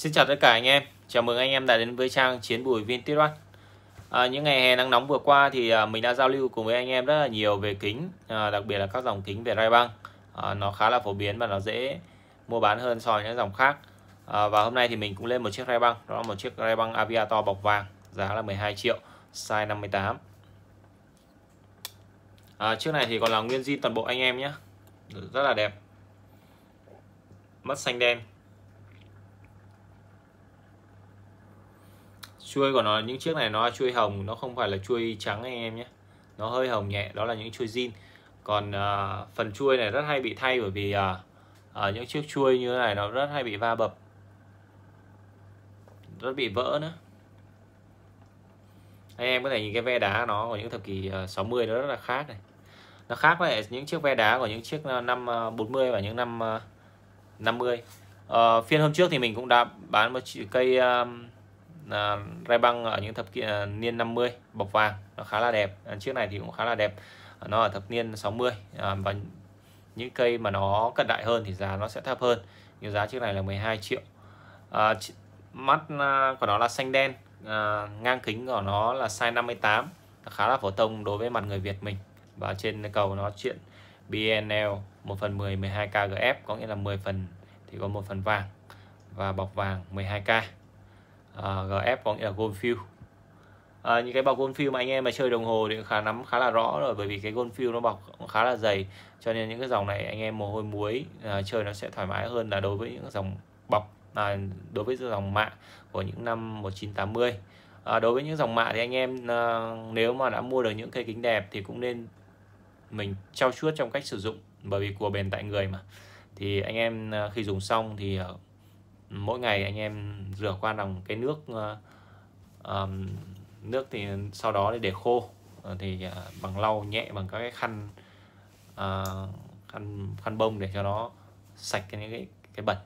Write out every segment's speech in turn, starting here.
Xin chào tất cả anh em, chào mừng anh em đã đến với trang Chiến Bùi viên Vintirus à, Những ngày hè nắng nóng vừa qua thì à, mình đã giao lưu cùng với anh em rất là nhiều về kính à, Đặc biệt là các dòng kính về ray băng à, Nó khá là phổ biến và nó dễ mua bán hơn so với những dòng khác à, Và hôm nay thì mình cũng lên một chiếc ray băng Đó là một chiếc ray băng Aviator bọc vàng giá là 12 triệu, size 58 à, Chiếc này thì còn là nguyên zin toàn bộ anh em nhé Rất là đẹp Mất xanh đen chuôi của nó những chiếc này nó là chuôi hồng nó không phải là chuôi trắng anh em nhé nó hơi hồng nhẹ đó là những chuôi zin còn uh, phần chuôi này rất hay bị thay bởi vì uh, uh, những chiếc chuôi như thế này nó rất hay bị va bập rất bị vỡ nữa anh em có thể nhìn cái ve đá nó của những thập kỷ 60 nó rất là khác này nó khác với những chiếc ve đá của những chiếc năm 40 và những năm 50 à, ờ, phiên hôm trước thì mình cũng đã bán một cây um, à, ray băng ở những thập kỷ à, niên 50 bọc vàng nó khá là đẹp chiếc ờ, này thì cũng khá là đẹp nó ở thập niên 60 à, và những cây mà nó cận đại hơn thì giá nó sẽ thấp hơn nhưng giá chiếc này là 12 triệu à, mắt của nó là xanh đen à, ngang kính của nó là size 58 khá là phổ thông đối với mặt người Việt mình và trên cầu nó chuyện BNL 1 phần 10 12 KGF có nghĩa là 10 phần thì có một phần vàng và bọc vàng 12K uh, à, GF có nghĩa là gold field à, những cái bọc gold field mà anh em mà chơi đồng hồ thì khá nắm khá là rõ rồi bởi vì cái gold field nó bọc khá là dày cho nên những cái dòng này anh em mồ hôi muối à, chơi nó sẽ thoải mái hơn là đối với những dòng bọc à, đối với dòng mạ của những năm 1980 à, đối với những dòng mạ thì anh em à, nếu mà đã mua được những cây kính đẹp thì cũng nên mình trao chuốt trong cách sử dụng bởi vì của bền tại người mà thì anh em à, khi dùng xong thì à, mỗi ngày ừ. anh em rửa qua bằng cái nước um, nước thì sau đó để khô ờ, thì ờ, bằng lau nhẹ bằng các cái khăn uh, khăn khăn bông để cho nó sạch cái cái, cái bẩn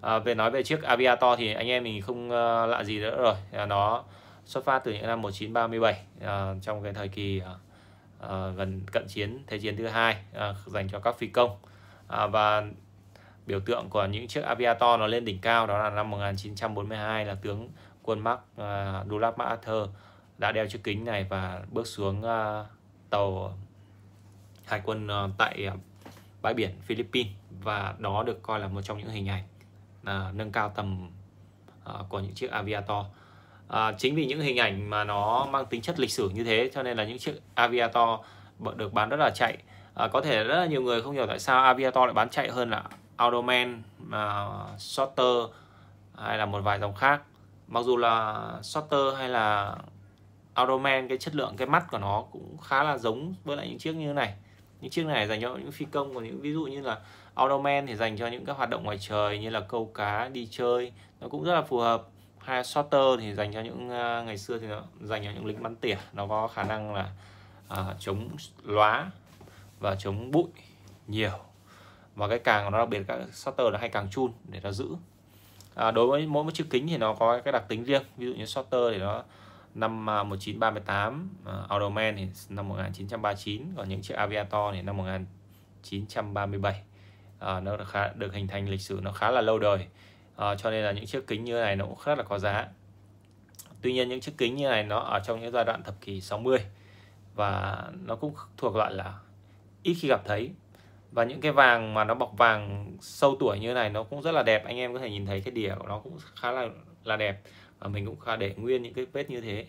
à, về nói về chiếc Aviator thì anh em mình không uh, lạ gì nữa rồi à, nó xuất phát từ những năm 1937 à, trong cái thời kỳ à, gần cận chiến thế chiến thứ hai à, dành cho các phi công à, và biểu tượng của những chiếc aviator nó lên đỉnh cao đó là năm 1942 là tướng quân Mark uh, à, Douglas MacArthur đã đeo chiếc kính này và bước xuống uh, tàu hải quân uh, tại uh, bãi biển Philippines và đó được coi là một trong những hình ảnh uh, nâng cao tầm uh, của những chiếc aviator. À, chính vì những hình ảnh mà nó mang tính chất lịch sử như thế cho nên là những chiếc aviator được bán rất là chạy à, có thể rất là nhiều người không hiểu tại sao aviator lại bán chạy hơn là Audoman, uh, à, Shorter hay là một vài dòng khác mặc dù là Shorter hay là Audoman cái chất lượng cái mắt của nó cũng khá là giống với lại những chiếc như thế này những chiếc này dành cho những phi công của những ví dụ như là Audoman thì dành cho những các hoạt động ngoài trời như là câu cá đi chơi nó cũng rất là phù hợp hay Shorter thì dành cho những uh, ngày xưa thì nó dành cho những lính bắn tỉa nó có khả năng là uh, chống lóa và chống bụi nhiều và cái càng nó đặc biệt các shutter là hay càng chun để nó giữ à, đối với mỗi một chiếc kính thì nó có cái đặc tính riêng ví dụ như shutter thì nó năm 1938 uh, Automan thì năm 1939 còn những chiếc Aviator thì năm 1937 à, nó được, khá, được hình thành lịch sử nó khá là lâu đời à, cho nên là những chiếc kính như này nó cũng rất là có giá Tuy nhiên những chiếc kính như này nó ở trong những giai đoạn thập kỷ 60 và nó cũng thuộc loại là ít khi gặp thấy và những cái vàng mà nó bọc vàng sâu tuổi như này nó cũng rất là đẹp anh em có thể nhìn thấy cái đĩa của nó cũng khá là là đẹp và mình cũng khá để nguyên những cái vết như thế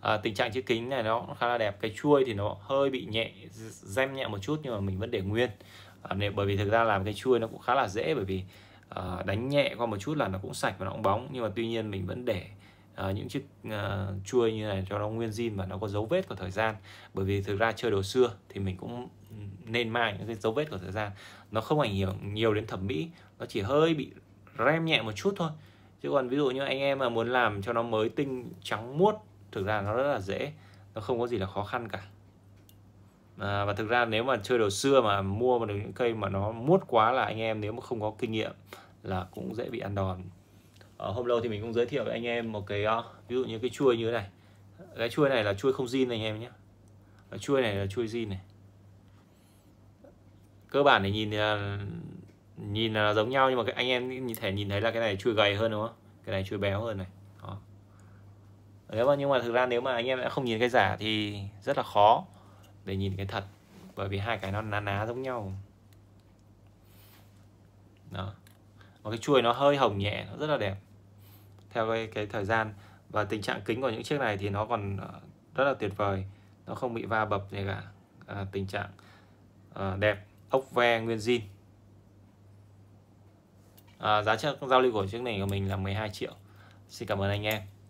à, tình trạng chiếc kính này nó khá là đẹp cái chuôi thì nó hơi bị nhẹ gem nhẹ một chút nhưng mà mình vẫn để nguyên à, bởi vì thực ra làm cái chuôi nó cũng khá là dễ bởi vì à, đánh nhẹ qua một chút là nó cũng sạch và nó cũng bóng nhưng mà tuy nhiên mình vẫn để À, những chiếc à, chuôi như này cho nó nguyên zin và nó có dấu vết của thời gian bởi vì thực ra chơi đồ xưa thì mình cũng nên mài những cái dấu vết của thời gian nó không ảnh hưởng nhiều đến thẩm mỹ nó chỉ hơi bị rem nhẹ một chút thôi chứ còn ví dụ như anh em mà muốn làm cho nó mới tinh trắng muốt thực ra nó rất là dễ nó không có gì là khó khăn cả à, và thực ra nếu mà chơi đồ xưa mà mua mà được những cây mà nó muốt quá là anh em nếu mà không có kinh nghiệm là cũng dễ bị ăn đòn ở hôm lâu thì mình cũng giới thiệu với anh em một cái ờ, ví dụ như cái chuôi như thế này cái chuôi này là chuôi không zin này anh em nhé chuôi này là chuôi zin này cơ bản thì nhìn thì ờ, là, nhìn là giống nhau nhưng mà cái anh em nhìn thể nhìn thấy là cái này chui gầy hơn đúng không cái này chui béo hơn này đó. nếu mà nhưng mà thực ra nếu mà anh em đã không nhìn cái giả thì rất là khó để nhìn cái thật bởi vì hai cái nó ná ná giống nhau đó và cái chuôi nó hơi hồng nhẹ nó rất là đẹp theo cái, cái thời gian và tình trạng kính của những chiếc này thì nó còn ờ, rất là tuyệt vời nó không bị va bập gì cả à, tình trạng à, đẹp ốc ve nguyên zin à, giá trị giao lưu của chiếc này của mình là 12 triệu xin cảm ơn anh em